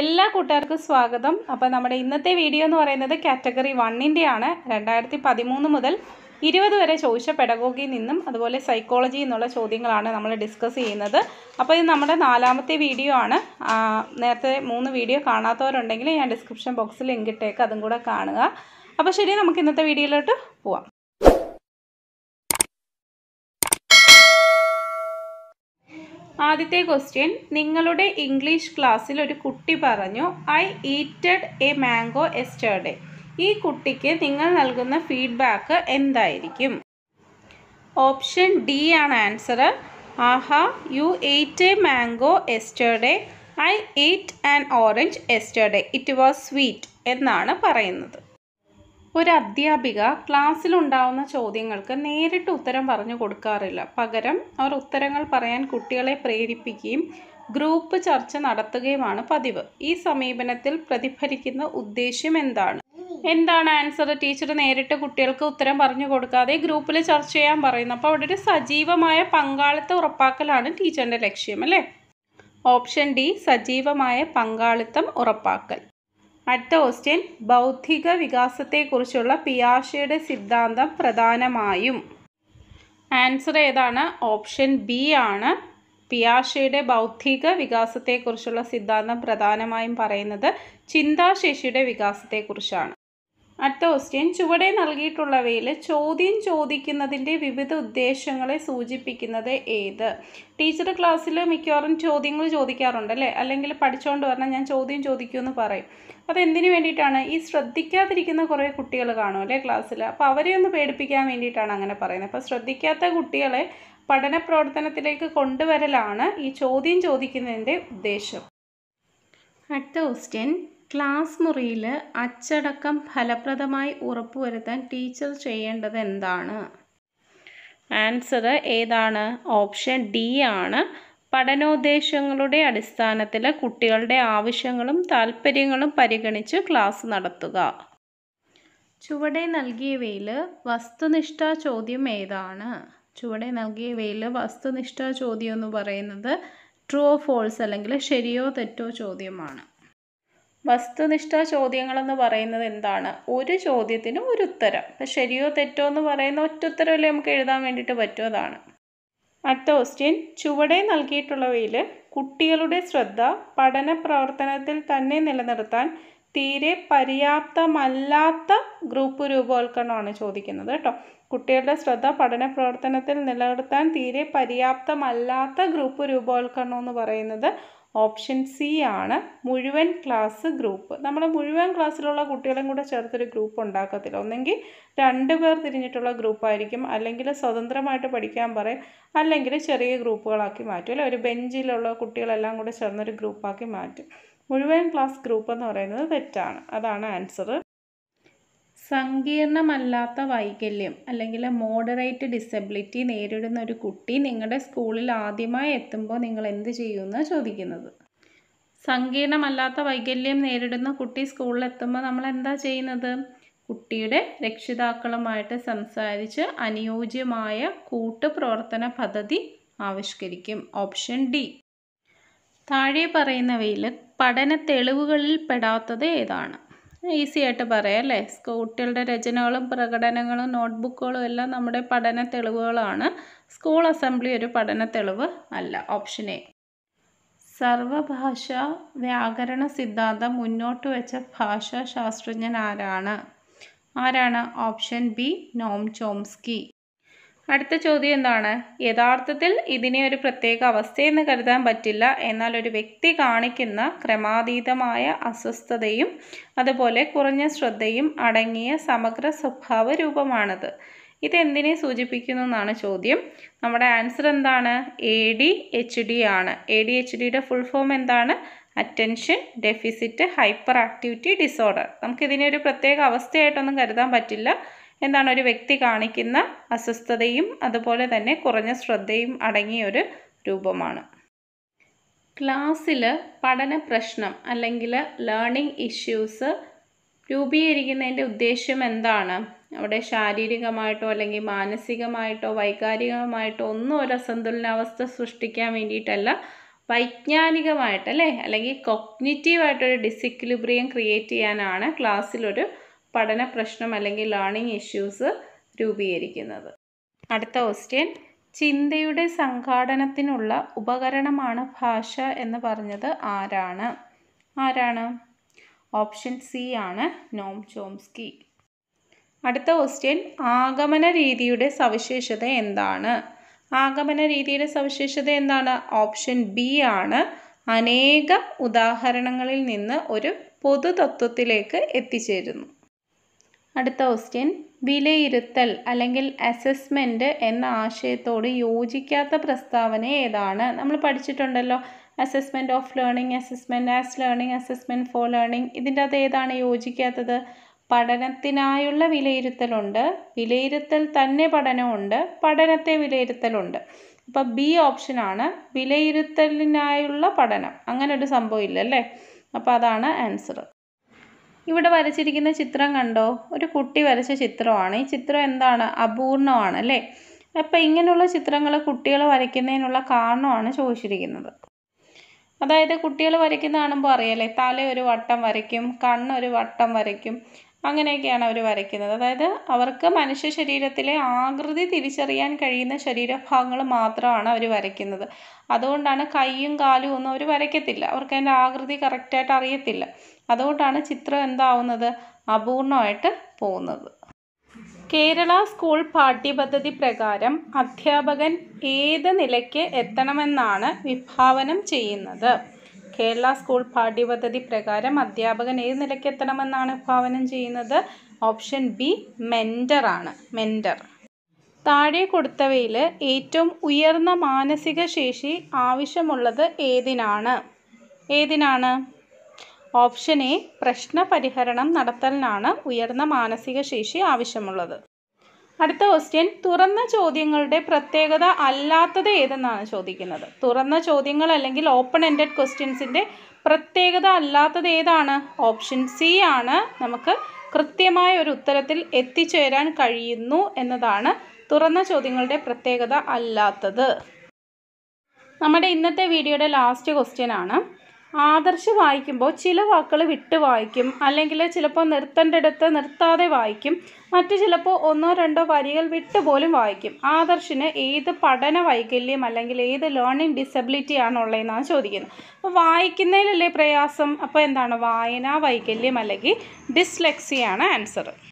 എല്ലാ കൂട്ടുകാർക്കും സ്വാഗതം അപ്പോൾ നമ്മുടെ ഇന്നത്തെ വീഡിയോ എന്ന് പറയുന്നത് കാറ്റഗറി വണ്ണിൻ്റെ ആണ് രണ്ടായിരത്തി പതിമൂന്ന് മുതൽ ഇരുപത് വരെ ചോദിച്ച പെഡഗോഗിയിൽ നിന്നും അതുപോലെ സൈക്കോളജി എന്നുള്ള ചോദ്യങ്ങളാണ് നമ്മൾ ഡിസ്കസ് ചെയ്യുന്നത് അപ്പോൾ ഇത് നമ്മുടെ നാലാമത്തെ വീഡിയോ ആണ് നേരത്തെ മൂന്ന് വീഡിയോ കാണാത്തവരുണ്ടെങ്കിൽ ഞാൻ ഡിസ്ക്രിപ്ഷൻ ബോക്സിൽ ലിങ്ക് ഇട്ടേക്ക് അതും കൂടെ കാണുക അപ്പോൾ ശരി നമുക്ക് ഇന്നത്തെ വീഡിയോയിലോട്ട് പോവാം ആദ്യത്തെ ക്വസ്റ്റ്യൻ നിങ്ങളുടെ ഇംഗ്ലീഷ് ക്ലാസ്സിൽ ഒരു കുട്ടി പറഞ്ഞു I eated a mango yesterday ഈ കുട്ടിക്ക് നിങ്ങൾ നൽകുന്ന ഫീഡ്ബാക്ക് എന്തായിരിക്കും ഓപ്ഷൻ ഡി ആണ് ആൻസർ ആഹാ you ate a mango yesterday I ate and orange yesterday it was sweet എന്നാണ് പറയുന്നത് ഒരു അധ്യാപിക ക്ലാസ്സിലുണ്ടാവുന്ന ചോദ്യങ്ങൾക്ക് നേരിട്ട് ഉത്തരം പറഞ്ഞു കൊടുക്കാറില്ല പകരം അവർ ഉത്തരങ്ങൾ പറയാൻ കുട്ടികളെ പ്രേരിപ്പിക്കുകയും ഗ്രൂപ്പ് ചർച്ച നടത്തുകയുമാണ് പതിവ് ഈ സമീപനത്തിൽ പ്രതിഫലിക്കുന്ന ഉദ്ദേശ്യം എന്താണ് എന്താണ് ആൻസർ ടീച്ചർ നേരിട്ട് കുട്ടികൾക്ക് ഉത്തരം പറഞ്ഞു കൊടുക്കാതെ ഗ്രൂപ്പിൽ ചർച്ച ചെയ്യാൻ പറയുന്നു അപ്പോൾ അവിടെ ഒരു സജീവമായ പങ്കാളിത്തം ഉറപ്പാക്കലാണ് ടീച്ചറിൻ്റെ ലക്ഷ്യം അല്ലേ ഓപ്ഷൻ ഡി സജീവമായ പങ്കാളിത്തം ഉറപ്പാക്കൽ അടുത്ത ക്വസ്റ്റ്യൻ ബൗദ്ധിക വികാസത്തെക്കുറിച്ചുള്ള പിയാഷയുടെ സിദ്ധാന്തം പ്രധാനമായും ആൻസർ ഏതാണ് ഓപ്ഷൻ ബി ആണ് പിയാഷയുടെ ബൗദ്ധിക വികാസത്തെക്കുറിച്ചുള്ള സിദ്ധാന്തം പ്രധാനമായും പറയുന്നത് ചിന്താശേഷിയുടെ വികാസത്തെക്കുറിച്ചാണ് അടുത്ത ക്വസ്റ്റ്യൻ ചുവടെ നൽകിയിട്ടുള്ളവയിൽ ചോദ്യം ചോദിക്കുന്നതിൻ്റെ വിവിധ ഉദ്ദേശങ്ങളെ സൂചിപ്പിക്കുന്നത് ഏത് ടീച്ചർ ക്ലാസ്സിൽ മിക്കവാറും ചോദ്യങ്ങൾ ചോദിക്കാറുണ്ട് അല്ലേ അല്ലെങ്കിൽ പഠിച്ചുകൊണ്ട് പറഞ്ഞാൽ ഞാൻ ചോദ്യം ചോദിക്കുമെന്ന് പറയും അതെന്തിനു വേണ്ടിയിട്ടാണ് ഈ ശ്രദ്ധിക്കാതിരിക്കുന്ന കുറേ കുട്ടികൾ കാണും അല്ലേ ക്ലാസ്സിൽ അപ്പോൾ അവരെ ഒന്ന് പേടിപ്പിക്കാൻ വേണ്ടിയിട്ടാണ് അങ്ങനെ പറയുന്നത് അപ്പോൾ ശ്രദ്ധിക്കാത്ത കുട്ടികളെ പഠന പ്രവർത്തനത്തിലേക്ക് കൊണ്ടുവരലാണ് ഈ ചോദ്യം ചോദിക്കുന്നതിൻ്റെ ഉദ്ദേശം അടുത്ത ക്വസ്റ്റ്യൻ ക്ലാസ് മുറിയിൽ അച്ചടക്കം ഫലപ്രദമായി ഉറപ്പുവരുത്താൻ ടീച്ചർ ചെയ്യേണ്ടത് എന്താണ് ആൻസർ ഏതാണ് ഓപ്ഷൻ ഡി ആണ് പഠനോദ്ദേശങ്ങളുടെ അടിസ്ഥാനത്തിൽ കുട്ടികളുടെ ആവശ്യങ്ങളും താല്പര്യങ്ങളും പരിഗണിച്ച് ക്ലാസ് നടത്തുക ചുവടെ നൽകിയവയിൽ വസ്തുനിഷ്ഠ ചോദ്യം ഏതാണ് ചുവടെ നൽകിയവയിൽ വസ്തുനിഷ്ഠ ചോദ്യം എന്ന് പറയുന്നത് ട്രൂ ഫോൾസ് അല്ലെങ്കിൽ ശരിയോ തെറ്റോ ചോദ്യമാണ് വസ്തുനിഷ്ഠ ചോദ്യങ്ങളെന്ന് പറയുന്നത് എന്താണ് ഒരു ചോദ്യത്തിനും ഒരു ഉത്തരം ഇപ്പം ശരിയോ തെറ്റോ എന്ന് പറയുന്ന ഒറ്റ ഉത്തരമല്ലേ നമുക്ക് എഴുതാൻ വേണ്ടിയിട്ട് പറ്റുമതാണ് അടുത്ത ക്വസ്റ്റ്യൻ ചുവടെ നൽകിയിട്ടുള്ളവയിൽ കുട്ടികളുടെ ശ്രദ്ധ പഠന പ്രവർത്തനത്തിൽ തന്നെ നിലനിർത്താൻ തീരെ പര്യാപ്തമല്ലാത്ത ഗ്രൂപ്പ് രൂപവൽക്കരണമാണ് ചോദിക്കുന്നത് കേട്ടോ കുട്ടികളുടെ ശ്രദ്ധ പഠന പ്രവർത്തനത്തിൽ നിലനിർത്താൻ തീരെ പര്യാപ്തമല്ലാത്ത ഗ്രൂപ്പ് രൂപവൽക്കരണം എന്ന് പറയുന്നത് ഓപ്ഷൻ സി ആണ് മുഴുവൻ ക്ലാസ് ഗ്രൂപ്പ് നമ്മൾ മുഴുവൻ ക്ലാസ്സിലുള്ള കുട്ടികളും കൂടെ ചേർത്തൊരു ഗ്രൂപ്പ് ഉണ്ടാക്കത്തില്ല ഒന്നെങ്കിൽ രണ്ട് പേർ തിരിഞ്ഞിട്ടുള്ള ഗ്രൂപ്പായിരിക്കും അല്ലെങ്കിൽ സ്വതന്ത്രമായിട്ട് പഠിക്കാൻ പറയും അല്ലെങ്കിൽ ചെറിയ ഗ്രൂപ്പുകളാക്കി മാറ്റും അല്ലെ ഒരു ബെഞ്ചിലുള്ള കുട്ടികളെല്ലാം കൂടെ ചേർന്നൊരു ഗ്രൂപ്പാക്കി മാറ്റും മുഴുവൻ ക്ലാസ് ഗ്രൂപ്പ് എന്ന് പറയുന്നത് തെറ്റാണ് അതാണ് ആൻസർ സങ്കീർണമല്ലാത്ത വൈകല്യം അല്ലെങ്കിൽ മോഡറേറ്റ് ഡിസബിലിറ്റി നേരിടുന്ന ഒരു കുട്ടി നിങ്ങളുടെ സ്കൂളിൽ ആദ്യമായി എത്തുമ്പോൾ നിങ്ങൾ എന്ത് ചെയ്യുമെന്ന് ചോദിക്കുന്നത് സങ്കീർണമല്ലാത്ത വൈകല്യം നേരിടുന്ന കുട്ടി സ്കൂളിൽ എത്തുമ്പോൾ നമ്മൾ എന്താ ചെയ്യുന്നത് കുട്ടിയുടെ രക്ഷിതാക്കളുമായിട്ട് സംസാരിച്ച് അനുയോജ്യമായ കൂട്ടുപ്രവർത്തന പദ്ധതി ആവിഷ്കരിക്കും ഓപ്ഷൻ ഡി താഴെ പറയുന്നവയിൽ പഠന തെളിവുകളിൽ പെടാത്തത് ഏതാണ് ഈസി ആയിട്ട് പറയാം അല്ലേ കുട്ടികളുടെ രചനകളും പ്രകടനങ്ങളും നോട്ട്ബുക്കുകളും എല്ലാം നമ്മുടെ പഠന തെളിവുകളാണ് സ്കൂൾ അസംബ്ലി ഒരു പഠന തെളിവ് അല്ല ഓപ്ഷൻ എ സർവഭാഷ വ്യാകരണ സിദ്ധാന്തം മുന്നോട്ട് വെച്ച ഭാഷാശാസ്ത്രജ്ഞൻ ആരാണ് ആരാണ് ഓപ്ഷൻ ബി നോം ചോംസ്കി അടുത്ത ചോദ്യം എന്താണ് യഥാർത്ഥത്തിൽ ഇതിനെ ഒരു പ്രത്യേക അവസ്ഥയെന്ന് കരുതാൻ പറ്റില്ല എന്നാൽ ഒരു വ്യക്തി കാണിക്കുന്ന ക്രമാതീതമായ അസ്വസ്ഥതയും അതുപോലെ കുറഞ്ഞ ശ്രദ്ധയും അടങ്ങിയ സമഗ്ര സ്വഭാവ രൂപമാണത് ഇതെന്തിനെ സൂചിപ്പിക്കുന്നു എന്നാണ് ചോദ്യം നമ്മുടെ ആൻസർ എന്താണ് എ ഡി എച്ച് ഡി ആണ് എ ഡി എച്ച് ഡിയുടെ ഫുൾ ഫോം എന്താണ് attention deficit hyperactivity disorder നമുക്കിതിനെ ഒരു പ്രത്യേക അവസ്ഥയായിട്ടൊന്നും കരുതാൻ പറ്റില്ല എന്താണ് ഒരു വ്യക്തി കാണിക്കുന്ന അസ്വസ്ഥതയും അതുപോലെ തന്നെ കുറഞ്ഞ ശ്രദ്ധയും അടങ്ങിയ ഒരു രൂപമാണ് ക്ലാസ്സിൽ പഠന പ്രശ്നം അല്ലെങ്കിൽ ലേണിംഗ് ഇഷ്യൂസ് രൂപീകരിക്കുന്നതിൻ്റെ ഉദ്ദേശ്യം എന്താണ് അവിടെ ശാരീരികമായിട്ടോ അല്ലെങ്കിൽ മാനസികമായിട്ടോ വൈകാരികമായിട്ടോ ഒന്നും ഒരു അസന്തുലനാവസ്ഥ സൃഷ്ടിക്കാൻ വേണ്ടിയിട്ടല്ല വൈജ്ഞാനികമായിട്ട് അല്ലേ അല്ലെങ്കിൽ കൊഗ്നിറ്റീവായിട്ടൊരു ഡിസിക്ലിബ്രിയം ക്രിയേറ്റ് ചെയ്യാനാണ് ക്ലാസ്സിലൊരു പഠന പ്രശ്നം അല്ലെങ്കിൽ ലേണിംഗ് ഇഷ്യൂസ് രൂപീകരിക്കുന്നത് അടുത്ത ക്വസ്റ്റ്യൻ ചിന്തയുടെ സംഘാടനത്തിനുള്ള ഉപകരണമാണ് ഭാഷ എന്ന് പറഞ്ഞത് ആരാണ് ആരാണ് ഓപ്ഷൻ സി ആണ് നോം ചോംസ്കി അടുത്ത ക്വസ്റ്റ്യൻ ആഗമന രീതിയുടെ സവിശേഷത എന്താണ് ആഗമന രീതിയുടെ സവിശേഷത എന്താണ് ഓപ്ഷൻ ബി ആണ് അനേക ഉദാഹരണങ്ങളിൽ നിന്ന് ഒരു പൊതുതത്വത്തിലേക്ക് എത്തിച്ചേരുന്നു അടുത്ത ക്വസ്റ്റ്യൻ വിലയിരുത്തൽ അല്ലെങ്കിൽ അസസ്മെൻറ്റ് എന്ന ആശയത്തോട് യോജിക്കാത്ത പ്രസ്താവന ഏതാണ് നമ്മൾ പഠിച്ചിട്ടുണ്ടല്ലോ assessment of learning assessment as learning assessment for learning ഇതിൻ്റെ അത് ഏതാണ് യോജിക്കാത്തത് പഠനത്തിനായുള്ള വിലയിരുത്തലുണ്ട് വിലയിരുത്തൽ തന്നെ പഠനമുണ്ട് പഠനത്തെ വിലയിരുത്തലുണ്ട് അപ്പോൾ ബി ഓപ്ഷനാണ് വിലയിരുത്തലിനായുള്ള പഠനം അങ്ങനെ ഒരു സംഭവം ഇല്ലല്ലേ അപ്പോൾ അതാണ് ആൻസർ ഇവിടെ വരച്ചിരിക്കുന്ന ചിത്രം കണ്ടോ ഒരു കുട്ടി വരച്ച ചിത്രമാണ് ഈ ചിത്രം എന്താണ് അപൂർണമാണ് അല്ലേ അപ്പോൾ ഇങ്ങനെയുള്ള ചിത്രങ്ങൾ കുട്ടികൾ വരയ്ക്കുന്നതിനുള്ള കാരണമാണ് ചോദിച്ചിരിക്കുന്നത് അതായത് കുട്ടികൾ വരയ്ക്കുന്നതാണെന്ന് പറയല്ലേ തല ഒരു വട്ടം വരയ്ക്കും കണ്ണൊരു വട്ടം വരയ്ക്കും അങ്ങനെയൊക്കെയാണ് അവർ വരയ്ക്കുന്നത് അതായത് അവർക്ക് മനുഷ്യ ശരീരത്തിലെ ആകൃതി തിരിച്ചറിയാൻ കഴിയുന്ന ശരീരഭാഗങ്ങൾ മാത്രമാണ് അവർ വരയ്ക്കുന്നത് അതുകൊണ്ടാണ് കൈയും കാലും ഒന്നും അവർ വരയ്ക്കത്തില്ല അവർക്ക് അതിൻ്റെ ആകൃതി കറക്റ്റായിട്ട് അറിയത്തില്ല അതുകൊണ്ടാണ് ചിത്രം എന്താവുന്നത് അപൂർണമായിട്ട് പോകുന്നത് കേരള സ്കൂൾ പാഠ്യപദ്ധതി പ്രകാരം അധ്യാപകൻ ഏത് നിലയ്ക്ക് എത്തണമെന്നാണ് വിഭാവനം ചെയ്യുന്നത് കേരള സ്കൂൾ പാഠ്യപദ്ധതി പ്രകാരം അധ്യാപകൻ ഏത് എത്തണമെന്നാണ് ഭാവനം ചെയ്യുന്നത് ഓപ്ഷൻ ബി ആണ് മെൻ്റർ താഴെ കൊടുത്തവയിൽ ഏറ്റവും ഉയർന്ന മാനസിക ശേഷി ആവശ്യമുള്ളത് ഏതിനാണ് ഏതിനാണ് ഓപ്ഷൻ എ പ്രശ്ന പരിഹരണം നടത്തലിനാണ് ഉയർന്ന മാനസിക ശേഷി ആവശ്യമുള്ളത് അടുത്ത ക്വസ്റ്റ്യൻ തുറന്ന ചോദ്യങ്ങളുടെ പ്രത്യേകത അല്ലാത്തത് ഏതെന്നാണ് ചോദിക്കുന്നത് തുറന്ന ചോദ്യങ്ങൾ അല്ലെങ്കിൽ ഓപ്പൺ എൻഡഡ് ക്വസ്റ്റ്യൻസിൻ്റെ പ്രത്യേകത അല്ലാത്തത് ഏതാണ് ഓപ്ഷൻ സി ആണ് നമുക്ക് കൃത്യമായ ഒരു ഉത്തരത്തിൽ എത്തിച്ചേരാൻ കഴിയുന്നു എന്നതാണ് തുറന്ന ചോദ്യങ്ങളുടെ പ്രത്യേകത അല്ലാത്തത് നമ്മുടെ ഇന്നത്തെ വീഡിയോയുടെ ലാസ്റ്റ് ക്വസ്റ്റ്യൻ ആണ് ആദർശ് വായിക്കുമ്പോൾ ചില വാക്കുകൾ വിട്ട് വായിക്കും അല്ലെങ്കിൽ ചിലപ്പോൾ നിർത്തേണ്ടടുത്ത് നിർത്താതെ വായിക്കും മറ്റു ചിലപ്പോൾ ഒന്നോ രണ്ടോ വരികൾ വിട്ട് പോലും വായിക്കും ആദർശിന് ഏത് പഠന വൈകല്യം അല്ലെങ്കിൽ ഏത് ലേണിംഗ് ഡിസബിലിറ്റി ആണുള്ളതെന്നാണ് ചോദിക്കുന്നത് അപ്പോൾ വായിക്കുന്നതിലല്ലേ പ്രയാസം അപ്പോൾ എന്താണ് വായനാ വൈകല്യം അല്ലെങ്കിൽ ഡിസ്ലെക്സിയാണ് ആൻസർ